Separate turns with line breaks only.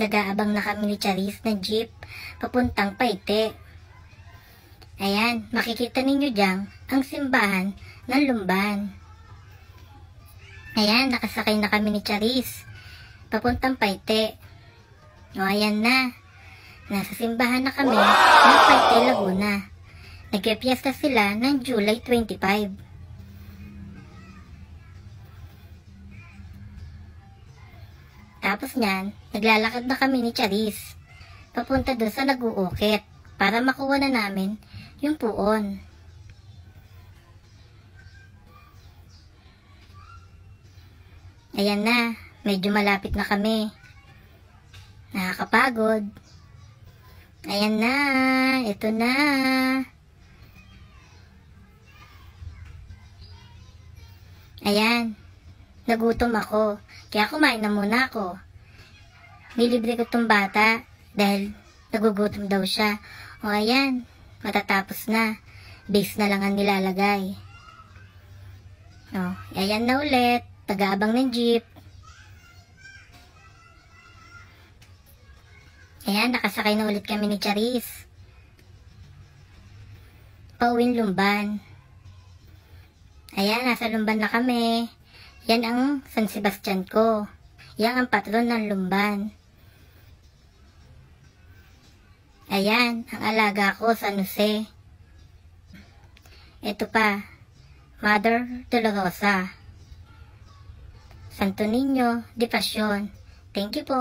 nagaabang na kami ni Charis ng jeep papuntang Paite. Ayan, makikita ninyo dyan ang simbahan ng Lumban. Ayan, nakasakay na kami ni Charis papuntang Paite. O ayan na, nasa simbahan na kami wow! ng Paite Laguna. Nagpipiesta sila ng July 25. Pagkatapos niyan, naglalakad na kami ni Charis. Papunta doon sa nag-uukit para makuha na namin yung puon. Ayan na, medyo malapit na kami. Nakakapagod. Ayan na, ito na. Ayan, Nagutom ako, kaya kumain na muna ako. Nilibre ko tong bata dahil nagugutom daw siya. O ayan, matatapos na. Base na lang ang nilalagay. O, ayan na ulit. Tagaabang ng jeep. Ayan, nakasakay na ulit kami ni Charis. Pauwin lumban. Ayan, nasa lumban na kami. Yan ang San Sebastian ko. Yan ang patron ng Lumban. Ayan, ang alaga ko, San Jose. Ito pa, Mother Dolorosa. Santo Niño, Dipasyon. Thank you po.